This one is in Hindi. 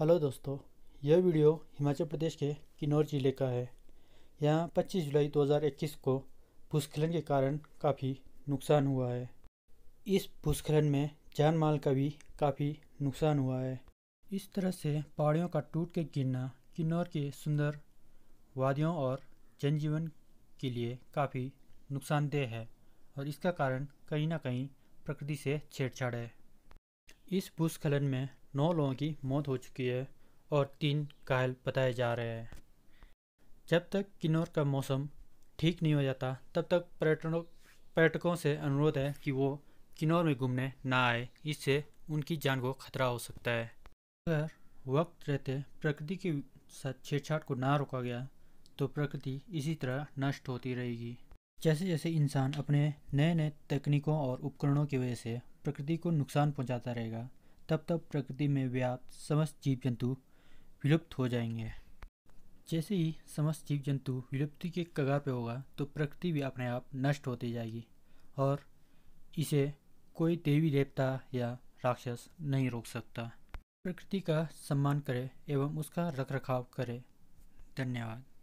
हेलो दोस्तों यह वीडियो हिमाचल प्रदेश के किन्नौर ज़िले का है यहाँ 25 जुलाई 2021 को भूस्खलन के कारण काफ़ी नुकसान हुआ है इस भूस्खलन में जान माल का भी काफ़ी नुकसान हुआ है इस तरह से पहाड़ियों का टूट के गिरना किन्नौर के सुंदर वादियों और जनजीवन के लिए काफ़ी नुकसानदेह है और इसका कारण कहीं ना कहीं प्रकृति से छेड़छाड़ है इस भूस्खलन में नौ लोगों की मौत हो चुकी है और तीन घायल बताए जा रहे हैं जब तक किन्नौर का मौसम ठीक नहीं हो जाता तब तक पर्यटनों पर्यटकों से अनुरोध है कि वो किन्नौर में घूमने ना आए इससे उनकी जान को खतरा हो सकता है अगर वक्त रहते प्रकृति के साथ छेड़छाड़ को ना रोका गया तो प्रकृति इसी तरह नष्ट होती रहेगी जैसे जैसे इंसान अपने नए नए तकनीकों और उपकरणों की वजह से प्रकृति को नुकसान पहुंचाता रहेगा तब तब प्रकृति में व्याप्त समस्त जीव जंतु विलुप्त हो जाएंगे जैसे ही समस्त जीव जंतु विलुप्ति के कगार पर होगा तो प्रकृति भी अपने आप नष्ट होती जाएगी और इसे कोई देवी देवता या राक्षस नहीं रोक सकता प्रकृति का सम्मान करें एवं उसका रखरखाव करें धन्यवाद